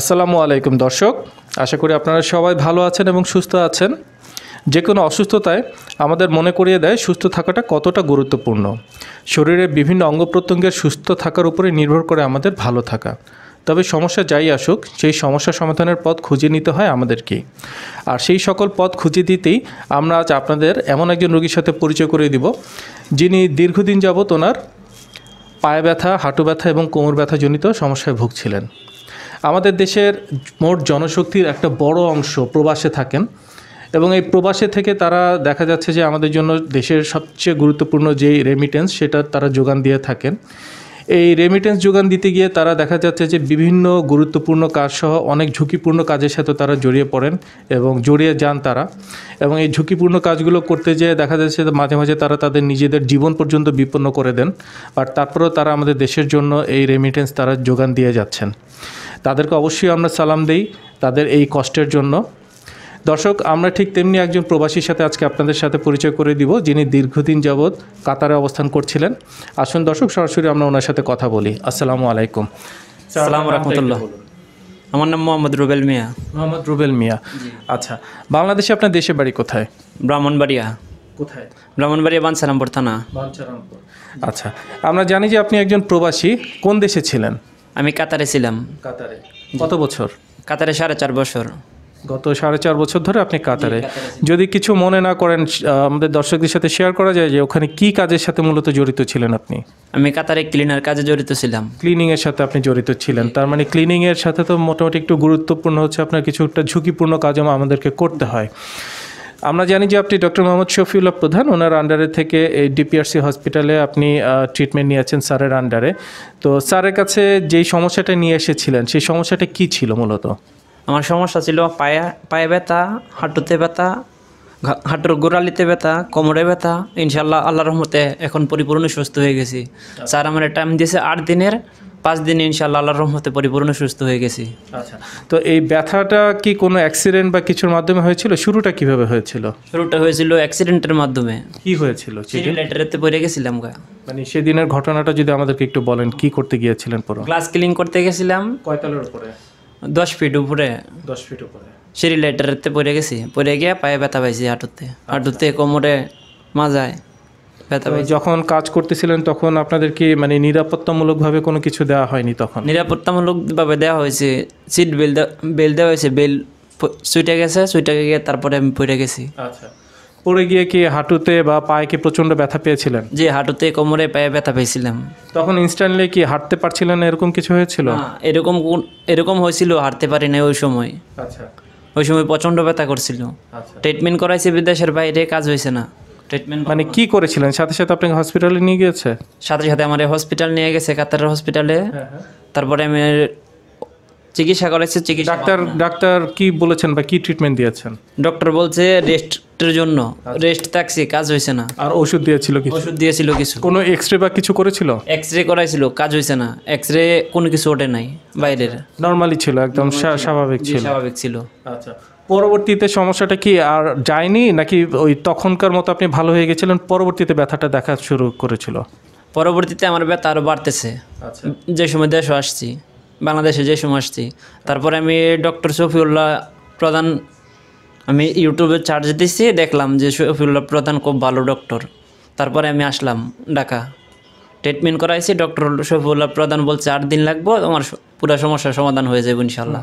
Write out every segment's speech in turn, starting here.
আসসালামু আলাইকুম দর্শক আশা করি আপনারা সবাই ভালো আছেন এবং সুস্থ আছেন যে কোনো অসুস্থতায় আমাদের মনে করিয়ে দেয় সুস্থ থাকাটা কতটা গুরুত্বপূর্ণ শরীরের বিভিন্ন অঙ্গ প্রত্যঙ্গের সুস্থ থাকার উপরে নির্ভর করে আমাদের ভালো থাকা তবে সমস্যা যাই আসুক সেই সমস্যা সমাধানের পথ খুঁজে নিতে হয় আমাদেরকেই আর সেই সকল পথ খুঁজে দিতেই আমরা আজ আপনাদের এমন একজন রোগীর সাথে পরিচয় করে দিব যিনি দীর্ঘদিন যাবত ওনার পায়ে ব্যথা হাঁটু ব্যথা এবং কোমর ব্যথাজনিত সমস্যায় ভুগছিলেন আমাদের দেশের মোট জনশক্তির একটা বড় অংশ প্রবাসে থাকেন এবং এই প্রবাসে থেকে তারা দেখা যাচ্ছে যে আমাদের জন্য দেশের সবচেয়ে গুরুত্বপূর্ণ যে রেমিটেন্স সেটা তারা যোগান দিয়ে থাকেন এই রেমিটেন্স যোগান দিতে গিয়ে তারা দেখা যাচ্ছে যে বিভিন্ন গুরুত্বপূর্ণ কাজসহ অনেক ঝুঁকিপূর্ণ কাজের সাথে তারা জড়িয়ে পড়েন এবং জড়িয়ে যান তারা এবং এই ঝুঁকিপূর্ণ কাজগুলো করতে যেয়ে দেখা যাচ্ছে মাঝে মাঝে তারা তাদের নিজেদের জীবন পর্যন্ত বিপন্ন করে দেন আর তারপরেও তারা আমাদের দেশের জন্য এই রেমিটেন্স তারা যোগান দিয়ে যাচ্ছেন তাদেরকে অবশ্যই আমরা সালাম দেই তাদের এই কষ্টের জন্য দর্শক আমরা ঠিক তেমনি একজন প্রবাসীর সাথে আজকে আপনাদের সাথে পরিচয় করে দিব যিনি দীর্ঘদিন যাবৎ কাতারে অবস্থান করছিলেন আসুন দর্শক সরাসরি আমরা ওনার সাথে কথা বলি আসসালামু আলাইকুম সালাম রহমতুল্লাহ আমার নাম মোহাম্মদ রুবেল মিয়া মোহাম্মদ রুবেল মিয়া আচ্ছা বাংলাদেশে আপনার দেশে বাড়ি কোথায় ব্রাহ্মণবাড়িয়া কোথায় ব্রাহ্মণবাড়িয়া বাঞ্ছারামপুর থানা আচ্ছা আমরা জানি যে আপনি একজন প্রবাসী কোন দেশে ছিলেন আমি কাতারে ছিলাম কাতারে কত বছর কাতারে সাড়ে চার বছর গত সাড়ে চার বছর ধরে আপনি কাতারে যদি কিছু মনে না করেন আমাদের দর্শকদের সাথে শেয়ার করা যায় যে ওখানে কি কাজের সাথে মূলত জড়িত ছিলেন আপনি আমি কাতারে ক্লিনার কাজে জড়িত ছিলাম ক্লিনিং এর সাথে আপনি জড়িত ছিলেন তার মানে ক্লিনিং এর সাথে তো মোটামুটি একটু গুরুত্বপূর্ণ হচ্ছে আপনার কিছু একটা ঝুঁকিপূর্ণ কাজও আমাদেরকে করতে হয় আমরা জানি যে আপনি ডক্টর মোহাম্মদ শফিউল্লাহ প্রধান ওনার আন্ডারে থেকে এই ডিপিআরসি হসপিটালে আপনি ট্রিটমেন্ট নিয়েছেন স্যারের আন্ডারে তো স্যারের কাছে যেই সমস্যাটা নিয়ে এসেছিলেন সেই সমস্যাটা কি ছিল মূলত আমার সমস্যা ছিল পায়ে পায়ে ব্যথা হাঁটুতে ব্যথা হাঁটুর গোড়ালিতে ব্যথা কোমরে ব্যথা ইনশাল্লাহ আল্লাহ রহমতে এখন পরিপূর্ণ সুস্থ হয়ে গেছি আচ্ছা। স্যার আমার টাইম দিয়েছে আট দিনের পাঁচ দিনে ইনশাল্লাহ আল্লাহর রহমতে পরিপূর্ণ সুস্থ হয়ে গেছি আচ্ছা তো এই ব্যথাটা কি কোনো অ্যাক্সিডেন্ট বা কিছুর মাধ্যমে হয়েছিল শুরুটা কিভাবে হয়েছিল শুরুটা হয়েছিল অ্যাক্সিডেন্টের মাধ্যমে কি হয়েছিল সিলিন্ডারেতে পড়ে গেছিলাম গা মানে সেদিনের ঘটনাটা যদি আমাদেরকে একটু বলেন কি করতে গিয়েছিলেন পুরো ক্লাস ক্লিন করতে গেছিলাম কয়তলার উপরে দশ ফিট উপরে দশ ফিট উপরে সিঁড়ি পড়ে গেছি পড়ে গিয়ে পায়ে ব্যথা পাইছি হাঁটুতে হাঁটুতে কোমরে মাজায় যখন কাজ করতেছিলেন তখন আপনাদের কি মানে নিরাপত্তামূলকভাবে কোনো কিছু দেওয়া হয়নি তখন নিরাপত্তামূলকভাবে দেওয়া হয়েছে সিট বেল বেল দেওয়া হয়েছে বেল সুইটে গেছে সুইটে গিয়ে তারপরে আমি পড়ে গেছি আচ্ছা পড়ে গিয়ে কি হাঁটুতে বা পায়ে কি প্রচণ্ড ব্যথা পেয়েছিলেন যে হাঁটুতে কোমরে পায়ে ব্যথা পেয়েছিলাম তখন ইনস্ট্যান্টলি কি হাঁটতে পারছিলেন এরকম কিছু হয়েছিল এরকম এরকম হয়েছিল হাঁটতে পারি না ওই সময় আচ্ছা ওই সময় প্রচণ্ড ব্যথা করছিল আচ্ছা। ট্রিটমেন্ট করাইছে বিদেশের বাইরে কাজ হয়েছে না ট্রিটমেন্ট মানে কি করেছিলেন সাথে সাথে আপনাকে হসপিটালে নিয়ে গিয়েছে সাথে সাথে আমার হসপিটাল নিয়ে গেছে কাতারের হসপিটালে হ্যাঁ, হ্যাঁ। তারপরে আমি চিকিৎসা করেছে চিকিৎসা ডাক্তার ডাক্তার কি বলেছেন বা কি ট্রিটমেন্ট দিয়েছেন ডক্টর বলছে রেস্টের জন্য রেস্ট আচ্ছা। থাকছে কাজ হয়েছে না আর ওষুধ দিয়েছিল কিছু ওষুধ দিয়েছিল কিছু কোনো এক্স রে বা কিছু করেছিল এক্স রে করাইছিল কাজ হয়েছে না এক্স রে কোনো কিছু ওঠে নাই বাইরের নর্মালি ছিল একদম স্বাভাবিক ছিল স্বাভাবিক ছিল আচ্ছা পরবর্তীতে সমস্যাটা কি আর যায়নি নাকি ওই তখনকার মতো আপনি ভালো হয়ে গেছিলেন পরবর্তীতে ব্যথাটা দেখা শুরু করেছিল পরবর্তীতে আমার ব্যথা আরও বাড়তেছে আচ্ছা। যে সময় দেশে আসছি বাংলাদেশে যে সময় আসছি তারপরে আমি ডক্টর শফিউল্লাহ প্রধান আমি ইউটিউবে চার্জ দিছি দেখলাম যে শফিউল্লাহ প্রধান খুব ভালো ডক্টর তারপরে আমি আসলাম ঢাকা ট্রিটমেন্ট করাইছি ডক্টর শফিউল্লাহ প্রধান বলছে আট দিন লাগবো তোমার পুরো সমস্যার সমাধান হয়ে যাবে ইনশাল্লাহ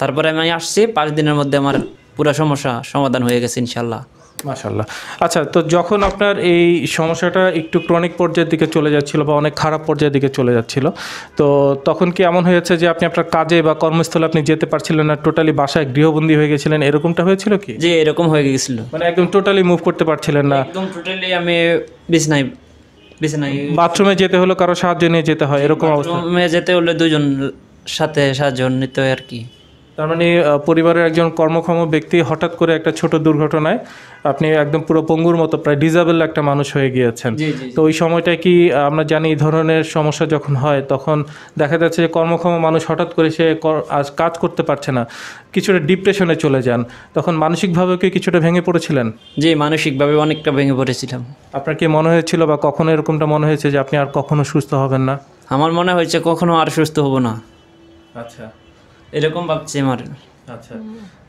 তারপরে আমি আসছি পাঁচ দিনের মধ্যে আমার পুরো সমস্যা সমাধান হয়ে গেছে ইনশাল্লাহ মাশাল্লাহ আচ্ছা তো যখন আপনার এই সমস্যাটা একটু ক্রনিক পর্যায়ের দিকে চলে যাচ্ছিলো বা অনেক খারাপ পর্যায়ের দিকে চলে যাচ্ছিলো তো তখন কি এমন হয়েছে যে আপনি আপনার কাজে বা কর্মস্থলে আপনি যেতে পারছিলেন না টোটালি বাসায় গৃহবন্দী হয়ে গেছিলেন এরকমটা হয়েছিল কি যে এরকম হয়ে গেছিল মানে একদম টোটালি মুভ করতে পারছিলেন না একদম টোটালি আমি বিছনাই বিছনাই বাথরুমে যেতে হলো কারো সাহায্য নিয়ে যেতে হয় এরকম অবস্থা যেতে হলে দুজন সাথে সাহায্য নিতে হয় আর কি তার মানে পরিবারের একজন কর্মক্ষম ব্যক্তি হঠাৎ করে একটা ছোট দুর্ঘটনায় আপনি একদম পুরো পঙ্গুর মতো প্রায় ডিজাবেল একটা মানুষ হয়ে গিয়েছেন তো ওই সময়টা কি আমরা জানি এই ধরনের সমস্যা যখন হয় তখন দেখা যাচ্ছে যে কর্মক্ষম মানুষ হঠাৎ করে সে আজ কাজ করতে পারছে না কিছুটা ডিপ্রেশনে চলে যান তখন মানসিকভাবে কি কিছুটা ভেঙে পড়েছিলেন জি মানসিকভাবে অনেকটা ভেঙে পড়েছিলাম আপনার কি মনে হয়েছিল বা কখনো এরকমটা মনে হয়েছে যে আপনি আর কখনো সুস্থ হবেন না আমার মনে হয়েছে কখনো আর সুস্থ হব না আচ্ছা এরকম ভাবছি আমার আচ্ছা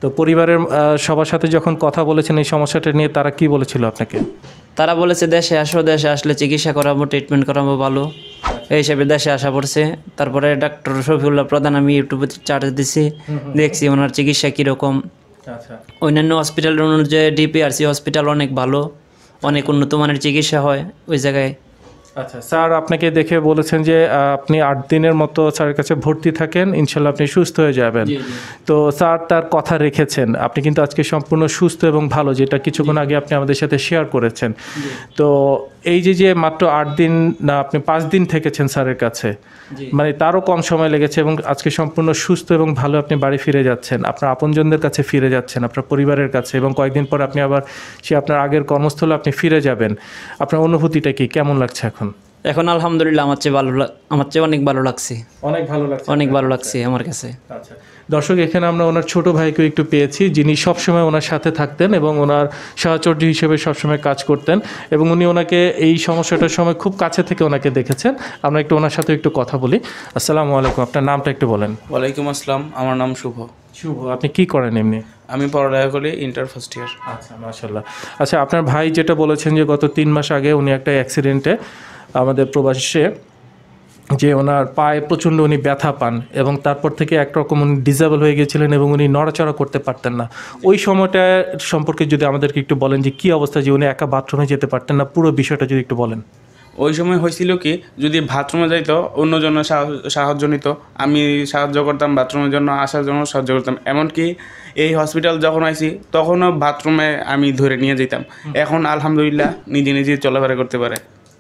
তো পরিবারের সবার সাথে যখন কথা বলেছেন এই সমস্যাটা নিয়ে তারা কি বলেছিল আপনাকে তারা বলেছে দেশে আসো দেশে আসলে চিকিৎসা করাবো ট্রিটমেন্ট করাবো ভালো এই হিসাবে দেশে আসা পড়ছে তারপরে ডাক্তার শফিউল্লাহ প্রধান আমি ইউটিউবে চার্জ দিছি দেখছি ওনার চিকিৎসা কীরকম আচ্ছা। অন্যান্য হসপিটাল অনুযায়ী ডিপিআরসি হসপিটাল অনেক ভালো অনেক উন্নত মানের চিকিৎসা হয় ওই জায়গায় আচ্ছা স্যার আপনাকে দেখে বলেছেন যে আপনি আট দিনের মতো স্যারের কাছে ভর্তি থাকেন ইনশাল্লাহ আপনি সুস্থ হয়ে যাবেন তো স্যার তার কথা রেখেছেন আপনি কিন্তু আজকে সম্পূর্ণ সুস্থ এবং ভালো যেটা কিছুক্ষণ আগে আপনি আমাদের সাথে শেয়ার করেছেন তো এই যে যে মাত্র আট দিন না আপনি পাঁচ দিন থেকেছেন স্যারের কাছে মানে তারও কম সময় লেগেছে এবং আজকে সম্পূর্ণ সুস্থ এবং ভালো আপনি বাড়ি ফিরে যাচ্ছেন আপনার আপনজনদের কাছে ফিরে যাচ্ছেন আপনার পরিবারের কাছে এবং কয়েকদিন পর আপনি আবার সে আপনার আগের কর্মস্থলে আপনি ফিরে যাবেন আপনার অনুভূতিটা কি কেমন লাগছে এখন এখন আলহামদুলিল্লাহ আমার চেয়ে ভালো আমার চেয়ে অনেক ভালো লাগছে অনেক ভালো লাগছে অনেক ভালো লাগছে আমার কাছে আচ্ছা দর্শক এখানে আমরা ওনার ছোট ভাইকেও একটু পেয়েছি যিনি সবসময় ওনার সাথে থাকতেন এবং ওনার সাহচর্য হিসেবে সবসময় কাজ করতেন এবং উনি ওনাকে এই সমস্যাটার সময় খুব কাছে থেকে ওনাকে দেখেছেন আমরা একটু ওনার সাথে একটু কথা বলি আসসালামু আলাইকুম আপনার নামটা একটু বলেন ওয়ালাইকুম আসসালাম আমার নাম শুভ শুভ আপনি কি করেন এমনি আমি পড়ালেখা করি ইন্টার ফার্স্ট ইয়ার আচ্ছা মাসাল্লাহ আচ্ছা আপনার ভাই যেটা বলেছেন যে গত তিন মাস আগে উনি একটা অ্যাক্সিডেন্টে আমাদের প্রবাসে যে ওনার পায়ে প্রচণ্ড উনি ব্যথা পান এবং তারপর থেকে একরকম উনি ডিজেবল হয়ে গেছিলেন এবং উনি নড়াচড়া করতে পারতেন না ওই সময়টা সম্পর্কে যদি আমাদেরকে একটু বলেন যে কী অবস্থা যে উনি একা বাথরুমে যেতে পারতেন না পুরো বিষয়টা যদি একটু বলেন ওই সময় হয়েছিল কি যদি বাথরুমে যাইত অন্যজন সাহায্য নিত আমি সাহায্য করতাম বাথরুমের জন্য আসার জন্য সাহায্য করতাম এমনকি এই হসপিটাল যখন আইছি তখনও বাথরুমে আমি ধরে নিয়ে যেতাম এখন আলহামদুলিল্লাহ নিজে নিজে চলাফেরা করতে পারে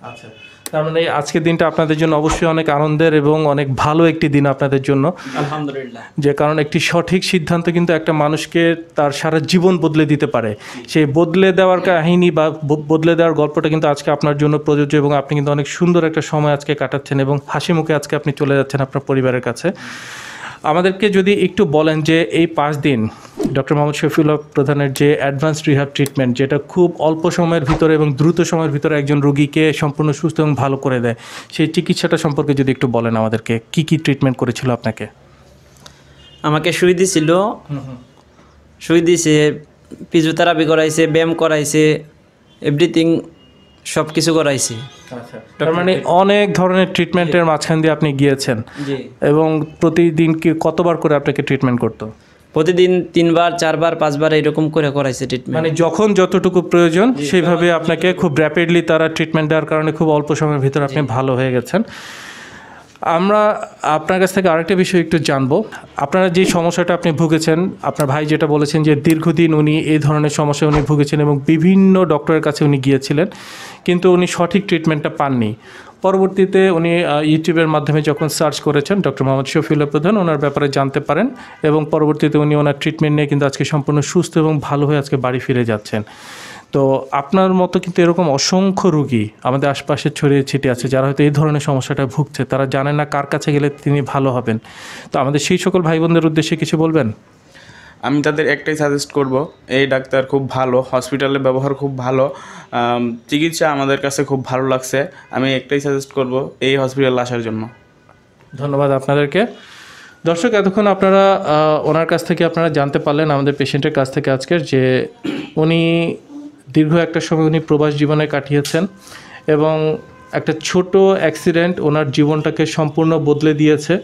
আচ্ছা তার মানে আজকের দিনটা আপনাদের জন্য অবশ্যই অনেক আনন্দের এবং অনেক ভালো একটি দিন আপনাদের জন্য আলহামদুলিল্লাহ যে কারণ একটি সঠিক সিদ্ধান্ত কিন্তু একটা মানুষকে তার সারা জীবন বদলে দিতে পারে সেই বদলে দেওয়ার কাহিনী বা বদলে দেওয়ার গল্পটা কিন্তু আজকে আপনার জন্য প্রযোজ্য এবং আপনি কিন্তু অনেক সুন্দর একটা সময় আজকে কাটাচ্ছেন এবং হাসি মুখে আজকে আপনি চলে যাচ্ছেন আপনার পরিবারের কাছে আমাদেরকে যদি একটু বলেন যে এই পাঁচ দিন ডক্টর মোহাম্মদ শফিউল্লাহ প্রধানের যে অ্যাডভান্স রিহাব ট্রিটমেন্ট যেটা খুব অল্প সময়ের ভিতরে এবং দ্রুত সময়ের ভিতরে একজন রুগীকে সম্পূর্ণ সুস্থ এবং ভালো করে দেয় সেই চিকিৎসাটা সম্পর্কে যদি একটু বলেন আমাদেরকে কি কি ট্রিটমেন্ট করেছিল আপনাকে আমাকে শুই দিছিল শুই দিছে ফিজিওথেরাপি করাইছে ব্যায়াম করাইছে এভরিথিং সব কিছু করাইছি আচ্ছা। তার মানে অনেক ধরনের ট্রিটমেন্টের মাঝখান দিয়ে আপনি গিয়েছেন এবং প্রতিদিন কি কতবার করে আপনাকে ট্রিটমেন্ট করতো প্রতিদিন তিনবার চারবার পাঁচবার এরকম করে করাইছে ট্রিটমেন্ট মানে যখন যতটুকু প্রয়োজন সেইভাবে আপনাকে খুব র্যাপিডলি তারা ট্রিটমেন্ট দেওয়ার কারণে খুব অল্প সময়ের ভিতর আপনি ভালো হয়ে গেছেন আমরা আপনার কাছ থেকে আরেকটা বিষয় একটু জানবো আপনারা যে সমস্যাটা আপনি ভুগেছেন আপনার ভাই যেটা বলেছেন যে দীর্ঘদিন উনি এই ধরনের সমস্যায় উনি ভুগেছেন এবং বিভিন্ন ডক্টরের কাছে উনি গিয়েছিলেন কিন্তু উনি সঠিক ট্রিটমেন্টটা পাননি পরবর্তীতে উনি ইউটিউবের মাধ্যমে যখন সার্চ করেছেন ডক্টর মোহাম্মদ শফিউল্লা প্রধান ওনার ব্যাপারে জানতে পারেন এবং পরবর্তীতে উনি ওনার ট্রিটমেন্ট নিয়ে কিন্তু আজকে সম্পূর্ণ সুস্থ এবং ভালো হয়ে আজকে বাড়ি ফিরে যাচ্ছেন তো আপনার মতো কিন্তু এরকম অসংখ্য রুগী আমাদের আশপাশে ছড়িয়ে ছিটে আছে যারা হয়তো এই ধরনের সমস্যাটা ভুগছে তারা জানেন না কার কাছে গেলে তিনি ভালো হবেন তো আমাদের সেই সকল ভাই বোনদের উদ্দেশ্যে কিছু বলবেন আমি তাদের একটাই সাজেস্ট করব এই ডাক্তার খুব ভালো হসপিটালে ব্যবহার খুব ভালো চিকিৎসা আমাদের কাছে খুব ভালো লাগছে আমি একটাই সাজেস্ট করব এই হসপিটালে আসার জন্য ধন্যবাদ আপনাদেরকে দর্শক এতক্ষণ আপনারা ওনার কাছ থেকে আপনারা জানতে পারলেন আমাদের পেশেন্টের কাছ থেকে আজকের যে উনি দীর্ঘ একটা সময় উনি প্রবাস জীবনে কাটিয়েছেন এবং একটা ছোট অ্যাক্সিডেন্ট ওনার জীবনটাকে সম্পূর্ণ বদলে দিয়েছে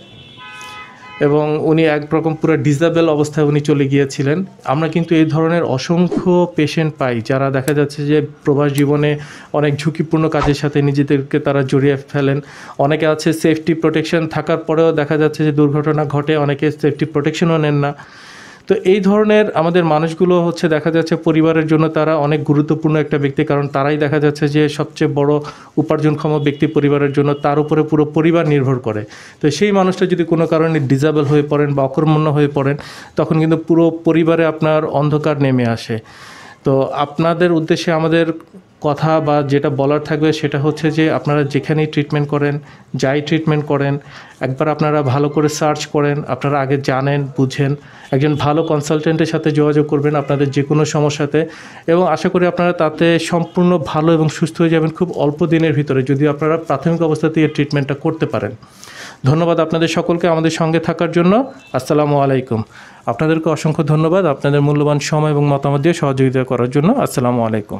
এবং উনি একরকম পুরো ডিজাবেল অবস্থায় উনি চলে গিয়েছিলেন আমরা কিন্তু এই ধরনের অসংখ্য পেশেন্ট পাই যারা দেখা যাচ্ছে যে প্রবাস জীবনে অনেক ঝুঁকিপূর্ণ কাজের সাথে নিজেদেরকে তারা জড়িয়ে ফেলেন অনেকে আছে সেফটি প্রোটেকশন থাকার পরেও দেখা যাচ্ছে যে দুর্ঘটনা ঘটে অনেকে সেফটি প্রোটেকশনও নেন না তো এই ধরনের আমাদের মানুষগুলো হচ্ছে দেখা যাচ্ছে পরিবারের জন্য তারা অনেক গুরুত্বপূর্ণ একটা ব্যক্তি কারণ তারাই দেখা যাচ্ছে যে সবচেয়ে বড় উপার্জনক্ষম ব্যক্তি পরিবারের জন্য তার উপরে পুরো পরিবার নির্ভর করে তো সেই মানুষটা যদি কোনো কারণে ডিজাবল হয়ে পড়েন বা অকর্মণ্য হয়ে পড়েন তখন কিন্তু পুরো পরিবারে আপনার অন্ধকার নেমে আসে তো আপনাদের উদ্দেশ্যে আমাদের কথা বা যেটা বলার থাকবে সেটা হচ্ছে যে আপনারা যেখানেই ট্রিটমেন্ট করেন যাই ট্রিটমেন্ট করেন একবার আপনারা ভালো করে সার্চ করেন আপনারা আগে জানেন বুঝেন একজন ভালো কনসালটেন্টের সাথে যোগাযোগ করবেন আপনাদের যে কোনো সমস্যাতে এবং আশা করি আপনারা তাতে সম্পূর্ণ ভালো এবং সুস্থ হয়ে যাবেন খুব অল্প দিনের ভিতরে যদি আপনারা প্রাথমিক অবস্থাতে এই ট্রিটমেন্টটা করতে পারেন ধন্যবাদ আপনাদের সকলকে আমাদের সঙ্গে থাকার জন্য আসসালামু আলাইকুম আপনাদেরকে অসংখ্য ধন্যবাদ আপনাদের মূল্যবান সময় এবং মতামত দিয়ে সহযোগিতা করার জন্য আসসালামু আলাইকুম